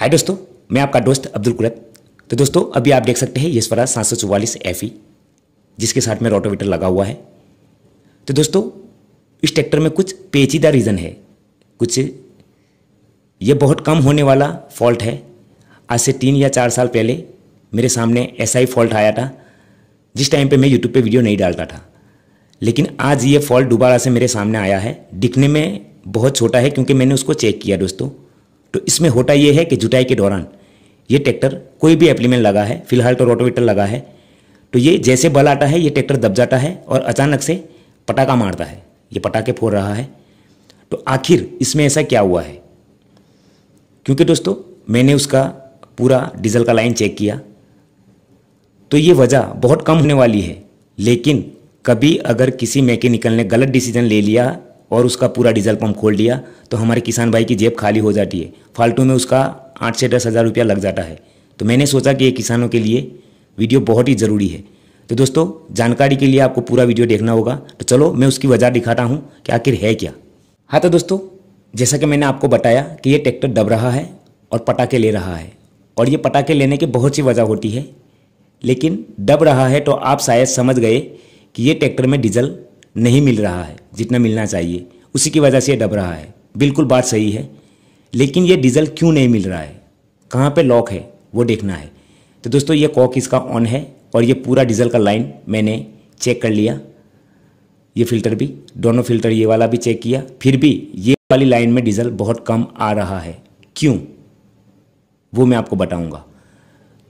हाय दोस्तों मैं आपका दोस्त अब्दुल कुलत तो दोस्तों अभी आप देख सकते हैं ये स्वराज सात सौ चौवालीस एफ जिसके साथ में रोटोवेटर लगा हुआ है तो दोस्तों इस ट्रैक्टर में कुछ पेचीदा रीज़न है कुछ ये बहुत कम होने वाला फॉल्ट है आज से तीन या चार साल पहले मेरे सामने ऐसा ही फॉल्ट आया था जिस टाइम पे मैं यूट्यूब पे वीडियो नहीं डालता था लेकिन आज ये फॉल्ट दोबारा से मेरे सामने आया है दिखने में बहुत छोटा है क्योंकि मैंने उसको चेक किया दोस्तों तो इसमें होता यह है कि जुटाई के दौरान ये ट्रैक्टर कोई भी एप्लीमेंट लगा है फिलहाल तो रोटोवेटर लगा है तो ये जैसे बल आता है ये ट्रैक्टर दब जाता है और अचानक से पटाखा मारता है ये पटाखे फोड़ रहा है तो आखिर इसमें ऐसा क्या हुआ है क्योंकि दोस्तों मैंने उसका पूरा डीजल का लाइन चेक किया तो ये वजह बहुत कम होने वाली है लेकिन कभी अगर किसी मैकेनिकल ने गलत डिसीजन ले लिया और उसका पूरा डीजल पंप खोल दिया तो हमारे किसान भाई की जेब खाली हो जाती है फालतू में उसका आठ से दस हज़ार रुपया लग जाता है तो मैंने सोचा कि ये किसानों के लिए वीडियो बहुत ही ज़रूरी है तो दोस्तों जानकारी के लिए आपको पूरा वीडियो देखना होगा तो चलो मैं उसकी वजह दिखाता हूँ कि आखिर है क्या हाँ तो दोस्तों जैसा कि मैंने आपको बताया कि ये ट्रैक्टर दब रहा है और पटाखे ले रहा है और ये पटाखे लेने की बहुत सी वजह होती है लेकिन दब रहा है तो आप शायद समझ गए कि ये ट्रैक्टर में डीजल नहीं मिल रहा है जितना मिलना चाहिए उसी की वजह से ये दब रहा है बिल्कुल बात सही है लेकिन ये डीजल क्यों नहीं मिल रहा है कहाँ पे लॉक है वो देखना है तो दोस्तों ये कॉक इसका ऑन है और ये पूरा डीजल का लाइन मैंने चेक कर लिया ये फिल्टर भी दोनों फिल्टर ये वाला भी चेक किया फिर भी ये वाली लाइन में डीजल बहुत कम आ रहा है क्यों वो मैं आपको बताऊँगा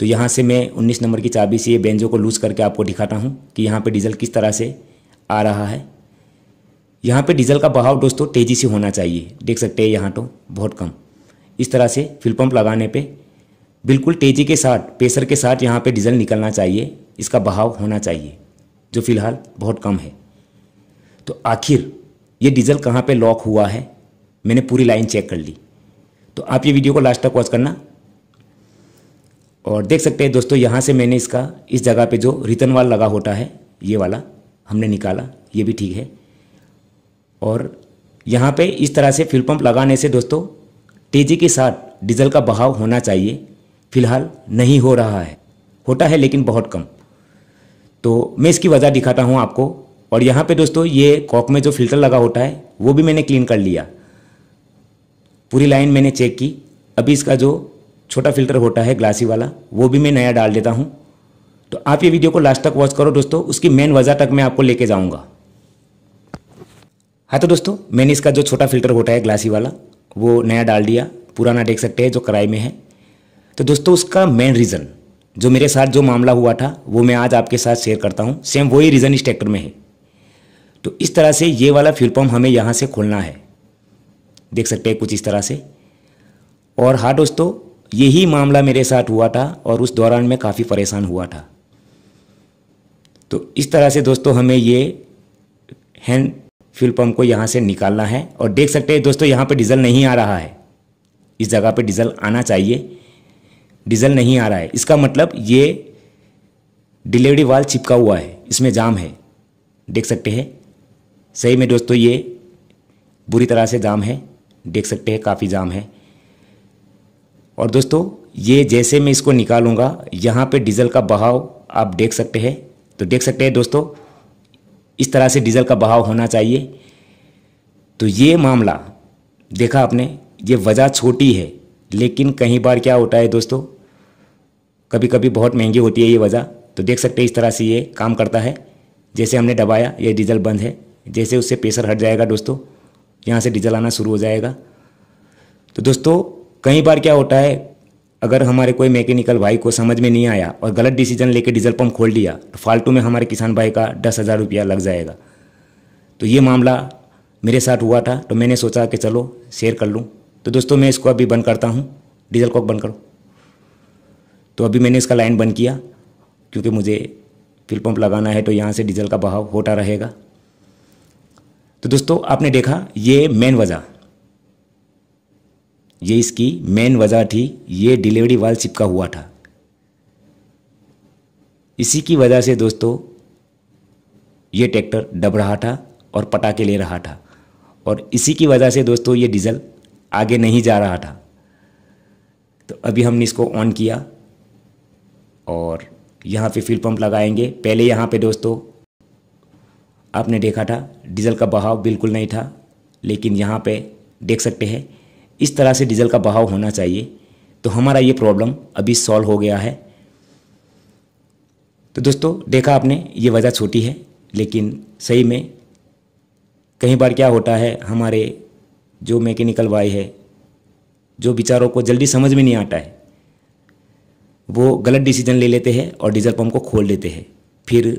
तो यहाँ से मैं उन्नीस नंबर की चाबी से ये बेंजो को लूज़ करके आपको दिखाता हूँ कि यहाँ पर डीजल किस तरह से आ रहा है यहाँ पे डीजल का बहाव दोस्तों तेज़ी से होना चाहिए देख सकते हैं यहाँ तो बहुत कम इस तरह से फ्यूल पंप लगाने पे बिल्कुल तेज़ी के साथ प्रेशर के साथ यहाँ पे डीजल निकलना चाहिए इसका बहाव होना चाहिए जो फिलहाल बहुत कम है तो आखिर ये डीजल कहाँ पे लॉक हुआ है मैंने पूरी लाइन चेक कर ली तो आप ये वीडियो को लास्ट तक वॉच करना और देख सकते हैं दोस्तों यहाँ से मैंने इसका इस जगह पर जो रिटर्न वाल लगा होता है ये वाला हमने निकाला ये भी ठीक है और यहाँ पे इस तरह से फ्यूल पंप लगाने से दोस्तों तेज़ी के साथ डीजल का बहाव होना चाहिए फिलहाल नहीं हो रहा है होता है लेकिन बहुत कम तो मैं इसकी वजह दिखाता हूँ आपको और यहाँ पे दोस्तों ये कॉक में जो फिल्टर लगा होता है वो भी मैंने क्लीन कर लिया पूरी लाइन मैंने चेक की अभी इसका जो छोटा फिल्टर होता है ग्लासी वाला वो भी मैं नया डाल देता हूँ तो आप ये वीडियो को लास्ट तक वॉच करो दोस्तों उसकी मेन वजह तक मैं आपको लेके जाऊँगा हाँ तो दोस्तों मैंने इसका जो छोटा फिल्टर होता है ग्लासी वाला वो नया डाल दिया पुराना देख सकते हैं जो कराई में है तो दोस्तों उसका मेन रीज़न जो मेरे साथ जो मामला हुआ था वो मैं आज आपके साथ शेयर करता हूँ सेम वही रीज़न इस ट्रैक्टर में है तो इस तरह से ये वाला फ्यूल पम्प हमें यहाँ से खोलना है देख सकते हैं कुछ इस तरह से और हाँ दोस्तों यही मामला मेरे साथ हुआ था और उस दौरान मैं काफ़ी परेशान हुआ था तो इस तरह से दोस्तों हमें ये हैंड फ्यूल पंप को यहाँ से निकालना है और देख सकते हैं दोस्तों यहाँ पर डीजल नहीं आ रहा है इस जगह पर डीजल आना चाहिए डीजल नहीं आ रहा है इसका मतलब ये डिलीवरी वाल चिपका हुआ है इसमें जाम है देख सकते हैं सही में दोस्तों ये बुरी तरह से जाम है देख सकते हैं काफ़ी जाम है और दोस्तों ये जैसे मैं इसको निकालूंगा यहाँ पे डीजल का बहाव आप देख सकते हैं तो देख सकते हैं दोस्तों इस तरह से डीजल का बहाव होना चाहिए तो ये मामला देखा आपने ये वजह छोटी है लेकिन कई बार क्या होता है दोस्तों कभी कभी बहुत महंगी होती है ये वजह तो देख सकते हैं इस तरह से ये काम करता है जैसे हमने दबाया ये डीजल बंद है जैसे उससे प्रेशर हट जाएगा दोस्तों यहाँ से डीजल आना शुरू हो जाएगा तो दोस्तों कई बार क्या होता है अगर हमारे कोई मैकेनिकल भाई को समझ में नहीं आया और गलत डिसीजन लेके डीजल पंप खोल दिया तो फालतू में हमारे किसान भाई का दस हज़ार रुपया लग जाएगा तो ये मामला मेरे साथ हुआ था तो मैंने सोचा कि चलो शेयर कर लूँ तो दोस्तों मैं इसको अभी बंद करता हूँ डीजल कॉक बंद करो तो अभी मैंने इसका लाइन बंद किया क्योंकि मुझे फिल पंप लगाना है तो यहाँ से डीजल का बहाव होता रहेगा तो दोस्तों आपने देखा ये मेन वजह ये इसकी मेन वजह थी ये डिलीवरी वाल चिपका हुआ था इसी की वजह से दोस्तों ये ट्रैक्टर डब रहा था और पटाखे ले रहा था और इसी की वजह से दोस्तों ये डीजल आगे नहीं जा रहा था तो अभी हमने इसको ऑन किया और यहाँ पे फ्यूल पंप लगाएंगे पहले यहाँ पे दोस्तों आपने देखा था डीजल का बहाव बिल्कुल नहीं था लेकिन यहाँ पे देख सकते हैं इस तरह से डीजल का बहाव होना चाहिए तो हमारा ये प्रॉब्लम अभी सॉल्व हो गया है तो दोस्तों देखा आपने ये वजह छोटी है लेकिन सही में कई बार क्या होता है हमारे जो मैकेनिकल वाई है जो विचारों को जल्दी समझ में नहीं आता है वो गलत डिसीजन ले लेते हैं और डीजल पंप को खोल देते हैं फिर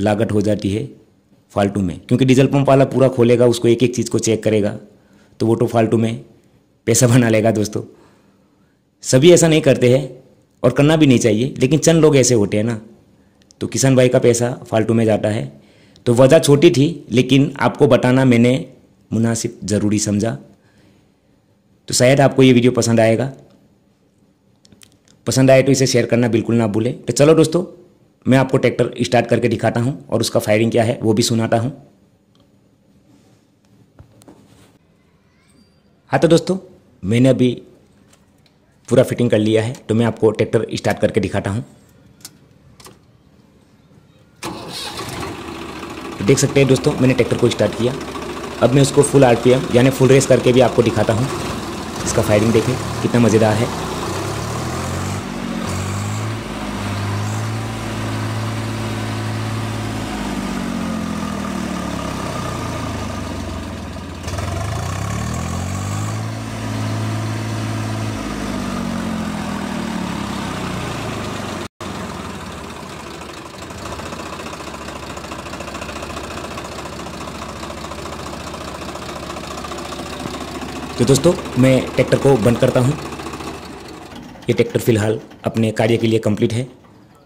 लागत हो जाती है फालतू में क्योंकि डीजल पंप वाला पूरा खोलेगा उसको एक एक चीज़ को चेक करेगा तो वो तो फालतू में पैसा बना लेगा दोस्तों सभी ऐसा नहीं करते हैं और करना भी नहीं चाहिए लेकिन चंद लोग ऐसे होते हैं ना तो किसान भाई का पैसा फालतू में जाता है तो वजह छोटी थी लेकिन आपको बताना मैंने मुनासिब ज़रूरी समझा तो शायद आपको ये वीडियो पसंद आएगा पसंद आए तो इसे शेयर करना बिल्कुल ना भूलें तो चलो दोस्तों मैं आपको ट्रैक्टर स्टार्ट करके दिखाता हूँ और उसका फायरिंग क्या है वो भी सुनाता हूँ हाँ तो दोस्तों मैंने अभी पूरा फिटिंग कर लिया है तो मैं आपको ट्रैक्टर स्टार्ट करके दिखाता हूँ तो देख सकते हैं दोस्तों मैंने ट्रैक्टर को स्टार्ट किया अब मैं उसको फुल आरपीएम यानी फुल रेस करके भी आपको दिखाता हूँ इसका फायरिंग देखें कितना मज़ेदार है तो दोस्तों मैं ट्रैक्टर को बंद करता हूँ ये ट्रैक्टर फिलहाल अपने कार्य के लिए कंप्लीट है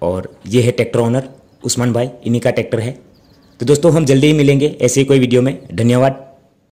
और ये है ट्रैक्टर ऑनर उस्मान भाई इन्हीं का ट्रैक्टर है तो दोस्तों हम जल्दी ही मिलेंगे ऐसे ही कोई वीडियो में धन्यवाद